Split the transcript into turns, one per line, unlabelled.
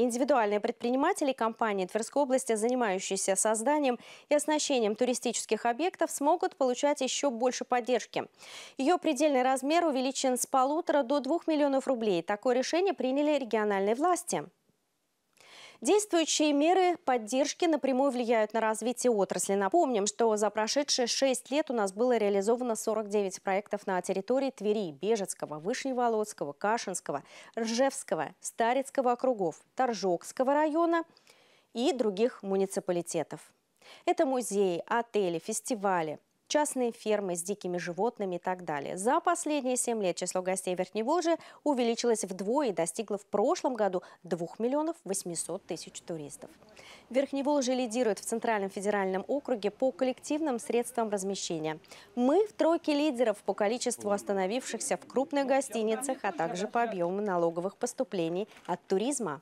Индивидуальные предприниматели компании Тверской области, занимающиеся созданием и оснащением туристических объектов, смогут получать еще больше поддержки. Ее предельный размер увеличен с полутора до двух миллионов рублей. Такое решение приняли региональные власти. Действующие меры поддержки напрямую влияют на развитие отрасли. Напомним, что за прошедшие 6 лет у нас было реализовано 49 проектов на территории Твери, Бежецкого, Вышневолодского, Кашинского, Ржевского, Старицкого округов, Торжокского района и других муниципалитетов. Это музеи, отели, фестивали – частные фермы с дикими животными и так далее. За последние 7 лет число гостей Верхней Волжи увеличилось вдвое и достигло в прошлом году 2 миллионов 800 тысяч туристов. Верхний Волжи лидирует в Центральном федеральном округе по коллективным средствам размещения. Мы в тройке лидеров по количеству остановившихся в крупных гостиницах, а также по объему налоговых поступлений от туризма.